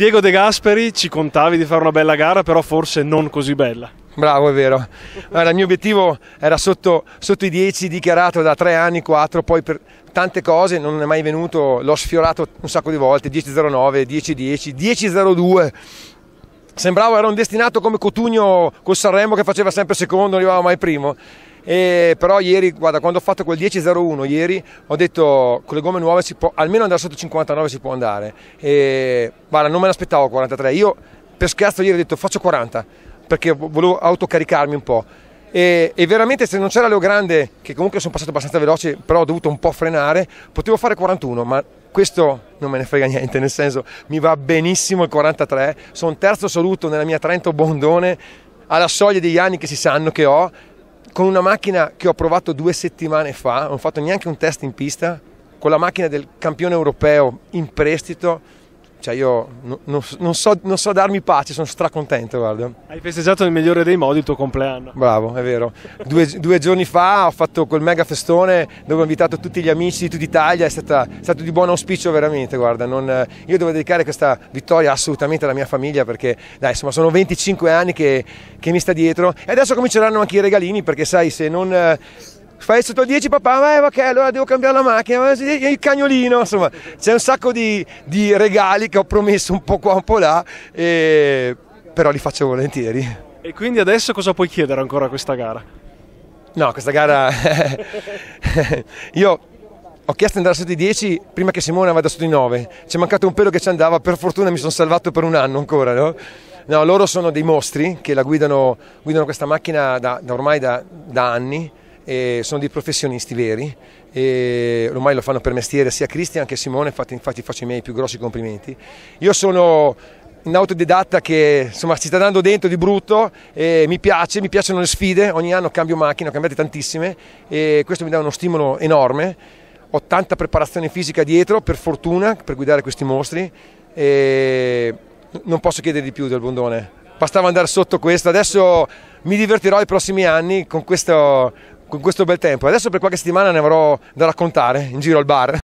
Diego De Gasperi ci contavi di fare una bella gara, però forse non così bella. Bravo, è vero. Allora, il mio obiettivo era sotto, sotto, i 10, dichiarato da 3 anni, 4, poi per tante cose non è mai venuto, l'ho sfiorato un sacco di volte, 10.09, 10.10, 10.02. Sembrava era un destinato come Cotugno col Sanremo che faceva sempre secondo, non arrivava mai primo. E però ieri, guarda, quando ho fatto quel 10.01 ieri, ho detto con le gomme nuove si può, almeno andare sotto 59 si può andare. E guarda, non me l'aspettavo 43. Io per scherzo ieri ho detto faccio 40 perché volevo autocaricarmi un po'. E, e, veramente se non c'era Leo Grande, che comunque sono passato abbastanza veloce, però ho dovuto un po' frenare, potevo fare 41, ma questo non me ne frega niente, nel senso mi va benissimo il 43, sono terzo assoluto nella mia Trento Bondone, alla soglia degli anni che si sanno che ho con una macchina che ho provato due settimane fa, non ho fatto neanche un test in pista, con la macchina del campione europeo in prestito cioè io non, non, so, non, so, darmi pace, sono stracontento, guarda. Hai festeggiato nel migliore dei modi il tuo compleanno. Bravo, è vero. Due, due giorni fa ho fatto quel mega festone dove ho invitato tutti gli amici di tutta Italia, è, stata, è stato di buon auspicio veramente, guarda. Non, io devo dedicare questa vittoria assolutamente alla mia famiglia perché, dai, insomma, sono 25 anni che, che mi sta dietro e adesso cominceranno anche i regalini perché, sai, se non fai sotto 10 papà, ma eh, ok, allora devo cambiare la macchina, il cagnolino, insomma, c'è un sacco di, di regali che ho promesso un po' qua, un po' là, e... però li faccio volentieri. E quindi adesso cosa puoi chiedere ancora a questa gara? No, questa gara... Io ho chiesto di andare sotto i 10 prima che Simone vada sotto i 9. C'è mancato un pelo che ci andava, per fortuna mi sono salvato per un anno ancora, no? no loro sono dei mostri che la guidano, guidano questa macchina da, da ormai da, da anni e sono dei professionisti veri e ormai lo fanno per mestiere sia Cristian che Simone, infatti, infatti faccio i miei più grossi complimenti. Io sono un autodidatta che insomma ci sta dando dentro di brutto e mi piace, mi piacciono le sfide, ogni anno cambio macchina, ho cambiate tantissime e questo mi dà uno stimolo enorme. Ho tanta preparazione fisica dietro, per fortuna, per guidare questi mostri e non posso chiedere di più del Bondone. Bastava andare sotto questo, adesso mi divertirò i prossimi anni con questo con questo bel tempo. Adesso per qualche settimana ne avrò da raccontare in giro al bar.